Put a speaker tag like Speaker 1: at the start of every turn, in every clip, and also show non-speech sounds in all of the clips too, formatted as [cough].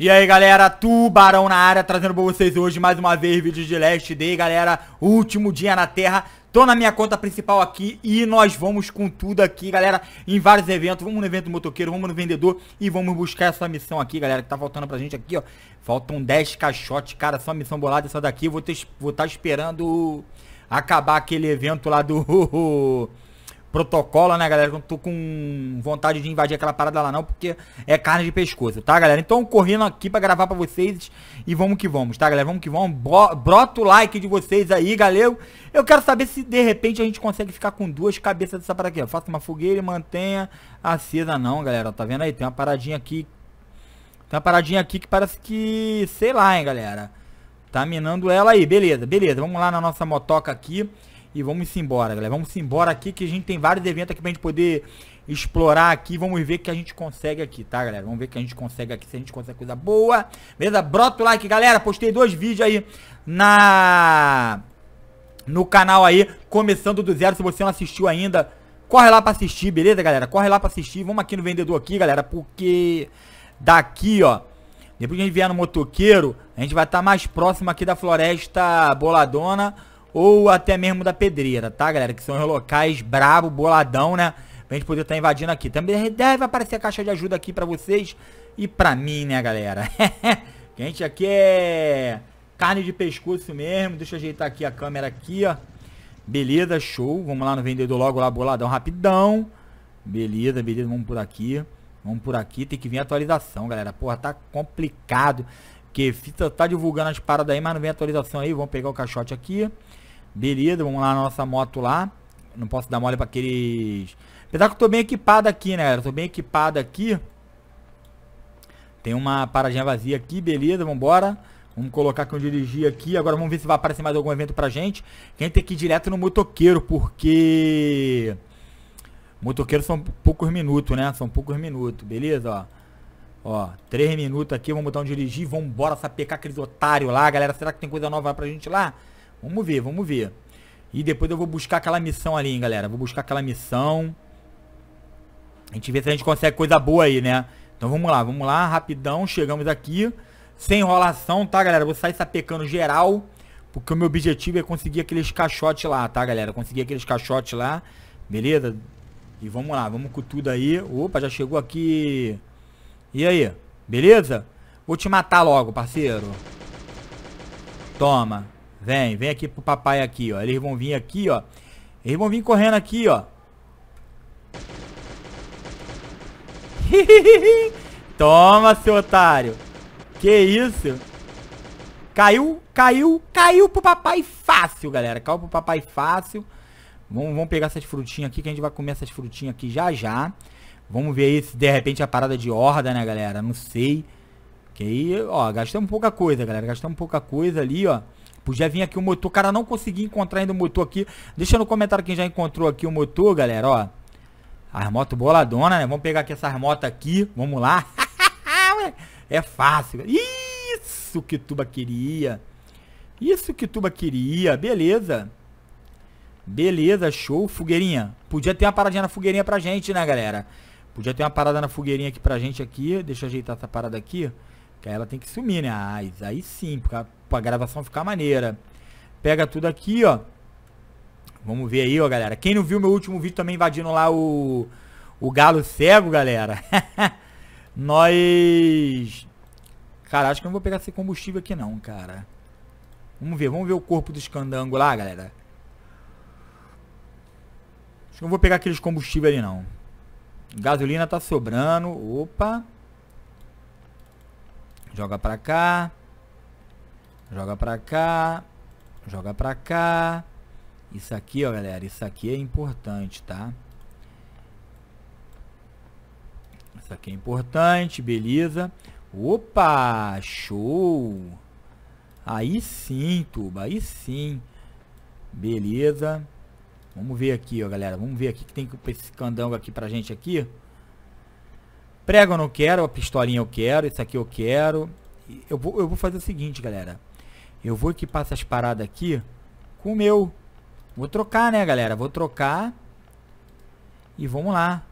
Speaker 1: E aí galera, Tubarão na área, trazendo pra vocês hoje mais uma vez vídeos de Last Day, galera, último dia na Terra, tô na minha conta principal aqui e nós vamos com tudo aqui, galera, em vários eventos, vamos no evento motoqueiro, vamos no vendedor e vamos buscar essa missão aqui, galera, que tá faltando pra gente aqui, ó, faltam 10 caixotes, cara, só missão bolada essa daqui, vou estar vou tá esperando acabar aquele evento lá do... [laughs] protocola, né, galera? Eu não tô com vontade de invadir aquela parada lá não, porque é carne de pescoço, tá, galera? Então, correndo aqui pra gravar pra vocês e vamos que vamos, tá, galera? Vamos que vamos. Bro, brota o like de vocês aí, galera. Eu quero saber se, de repente, a gente consegue ficar com duas cabeças dessa parada aqui, Eu Faça uma fogueira e mantenha acesa não, galera. Tá vendo aí? Tem uma paradinha aqui. Tem uma paradinha aqui que parece que... Sei lá, hein, galera. Tá minando ela aí. Beleza, beleza. Vamos lá na nossa motoca aqui. E vamos embora, galera. Vamos embora aqui que a gente tem vários eventos aqui pra gente poder explorar aqui. Vamos ver o que a gente consegue aqui, tá, galera? Vamos ver o que a gente consegue aqui, se a gente consegue coisa boa. Beleza? Brota o like, galera. Postei dois vídeos aí na... No canal aí, começando do zero. Se você não assistiu ainda, corre lá pra assistir, beleza, galera? Corre lá pra assistir. Vamos aqui no vendedor aqui, galera, porque daqui, ó... Depois que a gente vier no motoqueiro, a gente vai estar tá mais próximo aqui da floresta boladona ou até mesmo da pedreira, tá, galera? Que são os locais brabo, boladão, né? Pra gente poder estar tá invadindo aqui. Também deve aparecer a caixa de ajuda aqui pra vocês e pra mim, né, galera? [laughs] que a gente aqui é carne de pescoço mesmo. Deixa eu ajeitar aqui a câmera aqui, ó. Beleza, show. Vamos lá no vendedor logo lá, boladão, rapidão. Beleza, beleza. Vamos por aqui. Vamos por aqui. Tem que vir atualização, galera. Porra, tá complicado. Porque Fita tá divulgando as paradas aí, mas não vem atualização aí. Vamos pegar o caixote aqui. Beleza, vamos lá na nossa moto lá. Não posso dar mole pra aqueles... Apesar que eu tô bem equipado aqui, né, galera? tô bem equipado aqui. Tem uma paradinha vazia aqui, beleza, vambora. Vamos colocar que eu dirigi aqui. Agora vamos ver se vai aparecer mais algum evento pra gente. a gente tem que ir direto no motoqueiro, porque... Motoqueiro são poucos minutos, né? São poucos minutos, beleza, ó. Ó, três minutos aqui, vamos botar um dirigir, vambora sapecar aqueles otários lá, galera. Será que tem coisa nova pra gente lá? Vamos ver, vamos ver. E depois eu vou buscar aquela missão ali, hein, galera. Vou buscar aquela missão. A gente vê se a gente consegue coisa boa aí, né? Então vamos lá, vamos lá, rapidão. Chegamos aqui. Sem enrolação, tá, galera? vou sair sapecando geral. Porque o meu objetivo é conseguir aqueles caixotes lá, tá, galera? Conseguir aqueles caixotes lá. Beleza? E vamos lá, vamos com tudo aí. Opa, já chegou aqui. E aí? Beleza? Vou te matar logo, parceiro. Toma. Vem, vem aqui pro papai aqui, ó. Eles vão vir aqui, ó. Eles vão vir correndo aqui, ó. [laughs] Toma, seu otário. Que isso? Caiu, caiu, caiu pro papai fácil, galera. Caiu pro papai fácil. Vamos, vamos pegar essas frutinhas aqui, que a gente vai comer essas frutinhas aqui já já. Vamos ver aí se de repente a parada de horda, né, galera? Não sei. Que aí, ó, gastamos pouca coisa, galera. Gastamos pouca coisa ali, ó. Podia tipo, vir aqui o motor. Cara, não consegui encontrar ainda o motor aqui. Deixa no comentário quem já encontrou aqui o motor, galera, ó. As motos boladona, né? Vamos pegar aqui essas motos aqui. Vamos lá. [laughs] é fácil. Isso que Tuba queria. Isso que Tuba queria. Beleza. Beleza, show. Fogueirinha. Podia ter uma paradinha na fogueirinha pra gente, né, galera? Podia ter uma parada na fogueirinha aqui pra gente aqui. Deixa eu ajeitar essa parada aqui. Que aí ela tem que sumir, né? Ah, aí sim, pra, pra gravação ficar maneira. Pega tudo aqui, ó. Vamos ver aí, ó, galera. Quem não viu meu último vídeo também invadindo lá o, o galo cego, galera. [laughs] Nós... Cara, acho que eu não vou pegar esse combustível aqui não, cara. Vamos ver, vamos ver o corpo do escandango lá, galera. Acho que eu não vou pegar aqueles combustíveis ali não. Gasolina tá sobrando. Opa. Joga pra cá. Joga pra cá. Joga pra cá. Isso aqui, ó, galera. Isso aqui é importante, tá? Isso aqui é importante. Beleza. Opa! Show! Aí sim, tuba. Aí sim. Beleza. Vamos ver aqui, ó, galera. Vamos ver aqui que tem esse candango aqui pra gente aqui. Prego eu não quero, a pistolinha eu quero, isso aqui eu quero. Eu vou, eu vou fazer o seguinte, galera. Eu vou equipar essas paradas aqui com o meu. Vou trocar, né, galera? Vou trocar. E vamos lá.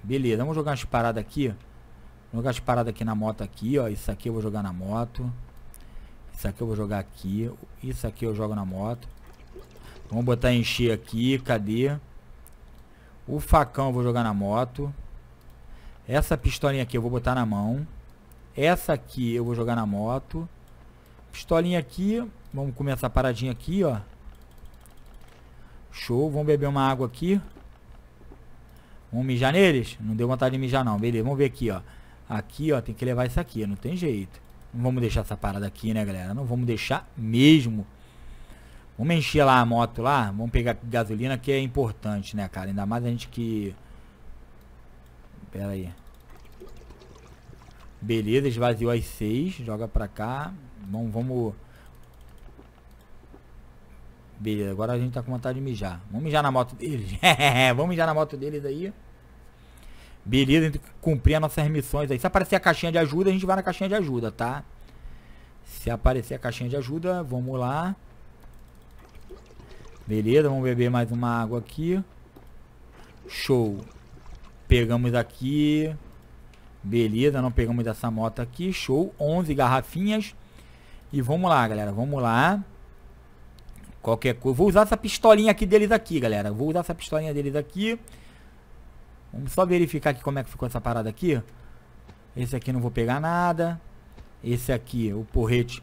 Speaker 1: Beleza, vamos jogar umas paradas aqui. Vou jogar as paradas aqui na moto aqui, ó. Isso aqui eu vou jogar na moto. Isso aqui eu vou jogar aqui. Isso aqui eu jogo na moto. Vamos botar encher aqui. Cadê? O facão eu vou jogar na moto. Essa pistolinha aqui eu vou botar na mão. Essa aqui eu vou jogar na moto. Pistolinha aqui. Vamos começar a paradinha aqui, ó. Show. Vamos beber uma água aqui. Vamos mijar neles? Não deu vontade de mijar não. Beleza, vamos ver aqui, ó. Aqui, ó, tem que levar isso aqui. Não tem jeito. Não vamos deixar essa parada aqui, né, galera? Não vamos deixar mesmo. Vamos encher lá a moto lá. Vamos pegar gasolina que é importante, né, cara? Ainda mais a gente que... Pera aí. Beleza, esvaziou as seis. Joga pra cá. Bom, vamos... Beleza, agora a gente tá com vontade de mijar. Vamos mijar na moto deles. [laughs] vamos mijar na moto deles aí. Beleza, a gente cumprir as nossas missões aí. Se aparecer a caixinha de ajuda, a gente vai na caixinha de ajuda, tá? Se aparecer a caixinha de ajuda, vamos lá. Beleza, vamos beber mais uma água aqui. Show. Pegamos aqui. Beleza, não pegamos essa moto aqui. Show. 11 garrafinhas. E vamos lá, galera. Vamos lá. Qualquer coisa. Vou usar essa pistolinha aqui deles aqui, galera. Vou usar essa pistolinha deles aqui. Vamos só verificar aqui como é que ficou essa parada aqui. Esse aqui não vou pegar nada. Esse aqui, o porrete.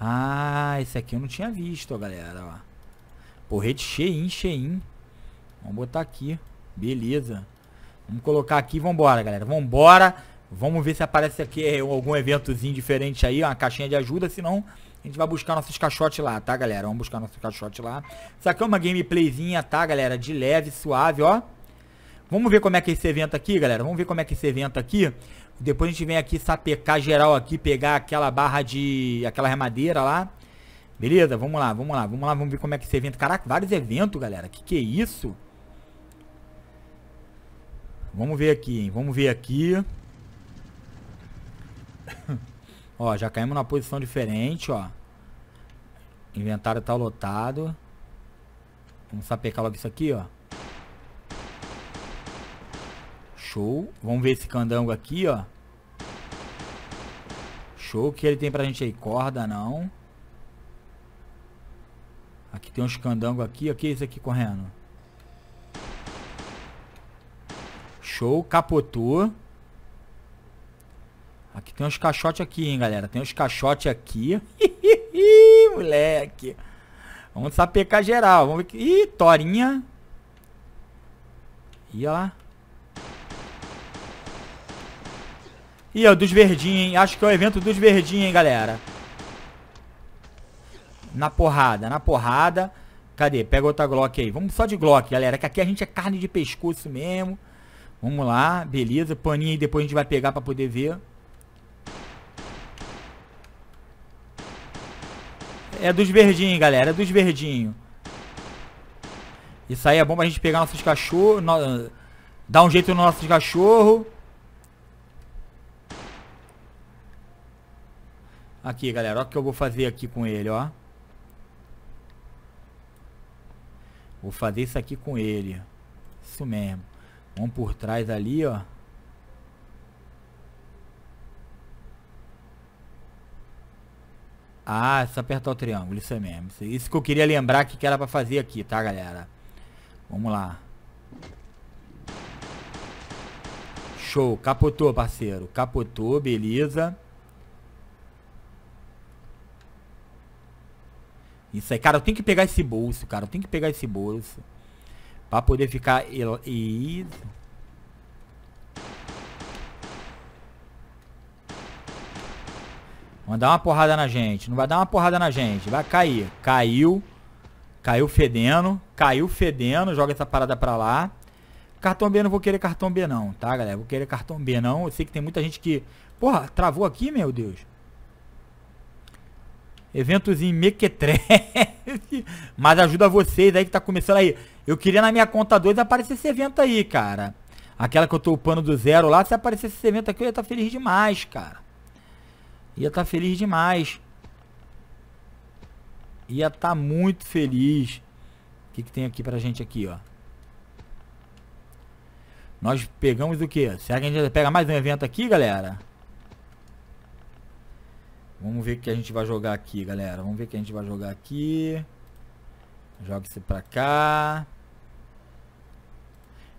Speaker 1: Ah, esse aqui eu não tinha visto, galera. Ó. Porrete cheinho, cheinho. Vamos botar aqui. Beleza. Vamos colocar aqui, vambora, galera. Vambora. Vamos ver se aparece aqui eh, algum eventozinho diferente aí, uma caixinha de ajuda, senão a gente vai buscar nossos caixotes lá, tá, galera? Vamos buscar nossos caixotes lá. Isso aqui é uma gameplayzinha, tá, galera? De leve, suave, ó. Vamos ver como é que é esse evento aqui, galera. Vamos ver como é que é esse evento aqui. Depois a gente vem aqui sapecar geral aqui, pegar aquela barra de... Aquela remadeira lá. Beleza? Vamos lá, vamos lá, vamos lá. Vamos ver como é que é esse evento. Caraca, vários eventos, galera. Que que é isso? Vamos ver aqui, hein? Vamos ver aqui. [coughs] ó, já caímos numa posição diferente, ó. Inventário tá lotado. Vamos sapecar logo isso aqui, ó. Show. Vamos ver esse candango aqui, ó. Show. O que ele tem pra gente aí? Corda, não. Aqui tem uns candangos aqui. O que é isso aqui correndo? Show, capotou. Aqui tem uns caixotes aqui, hein, galera. Tem uns caixotes aqui. [laughs] Moleque. Vamos sapecar geral. Vamos ver Ih, torinha. Ih, ó lá. Ih, ó, é dos verdinhos, hein. Acho que é o evento dos verdinhos, hein, galera. Na porrada, na porrada. Cadê? Pega outra Glock aí. Vamos só de Glock, galera. Que aqui a gente é carne de pescoço mesmo. Vamos lá, beleza. Paninho aí depois a gente vai pegar pra poder ver. É dos verdinhos, galera. É dos verdinhos. Isso aí é bom pra gente pegar nossos cachorros. No... Dar um jeito nos nossos cachorros. Aqui, galera. Olha o que eu vou fazer aqui com ele, ó. Vou fazer isso aqui com ele. Isso mesmo. Vamos por trás ali, ó. Ah, é só apertar o triângulo, isso é mesmo. Isso que eu queria lembrar que era pra fazer aqui, tá, galera? Vamos lá. Show, capotou, parceiro. Capotou, beleza. Isso aí, cara, eu tenho que pegar esse bolso, cara. Eu tenho que pegar esse bolso. Pra poder ficar... E... mandar uma porrada na gente. Não vai dar uma porrada na gente. Vai cair. Caiu. Caiu fedendo. Caiu fedendo. Joga essa parada pra lá. Cartão B, não vou querer cartão B não, tá, galera? Vou querer cartão B não. Eu sei que tem muita gente que... Porra, travou aqui, meu Deus. Eventozinho mequetrefe. [laughs] Mas ajuda vocês aí que tá começando aí. Eu queria na minha conta 2 aparecer esse evento aí, cara. Aquela que eu tô upando do zero lá. Se aparecesse esse evento aqui, eu ia estar tá feliz demais, cara. Ia estar tá feliz demais. Ia estar tá muito feliz. O que, que tem aqui pra gente aqui, ó? Nós pegamos o quê? Será que a gente pega mais um evento aqui, galera? Vamos ver o que a gente vai jogar aqui, galera. Vamos ver o que a gente vai jogar aqui. Joga esse pra cá.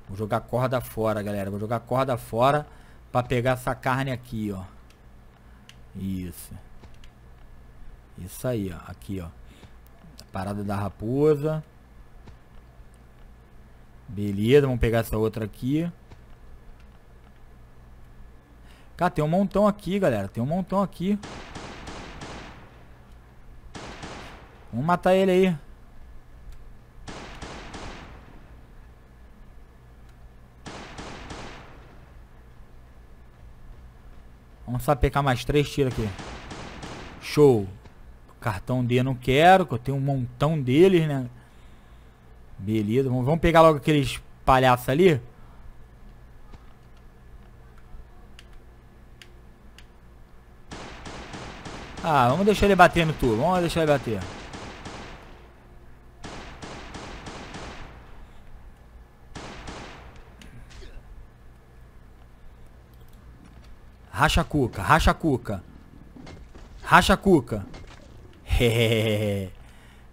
Speaker 1: Vou jogar corda fora, galera. Vou jogar corda fora pra pegar essa carne aqui, ó. Isso. Isso aí, ó. Aqui, ó. Parada da raposa. Beleza, vamos pegar essa outra aqui. Cara, tem um montão aqui, galera. Tem um montão aqui. Vamos matar ele aí. Vamos só pegar mais três tiros aqui. Show. Cartão D não quero, que eu tenho um montão deles, né? Beleza, vamos, vamos pegar logo aqueles palhaços ali. Ah, vamos deixar ele bater no tubo. Vamos deixar ele bater. Racha a cuca, racha a cuca. Racha a cuca. [laughs]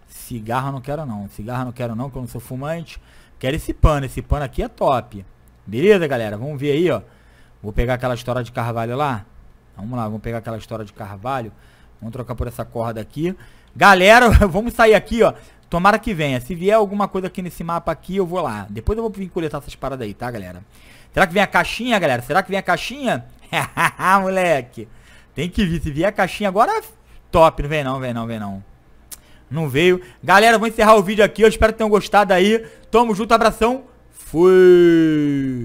Speaker 1: Cigarro não quero não. Cigarro não quero não, que eu não sou fumante. Quero esse pano. Esse pano aqui é top. Beleza, galera? Vamos ver aí, ó. Vou pegar aquela história de carvalho lá. Vamos lá, vamos pegar aquela história de carvalho. Vamos trocar por essa corda aqui. Galera, [laughs] vamos sair aqui, ó. Tomara que venha. Se vier alguma coisa aqui nesse mapa aqui, eu vou lá. Depois eu vou vir coletar essas paradas aí, tá, galera? Será que vem a caixinha, galera? Será que vem a caixinha? [laughs] moleque. Tem que vir. Se vier a caixinha agora, top. Não vem não, vem não, vem não. Não veio. Galera, vou encerrar o vídeo aqui. Eu espero que tenham gostado aí. Tamo junto, abração. Fui.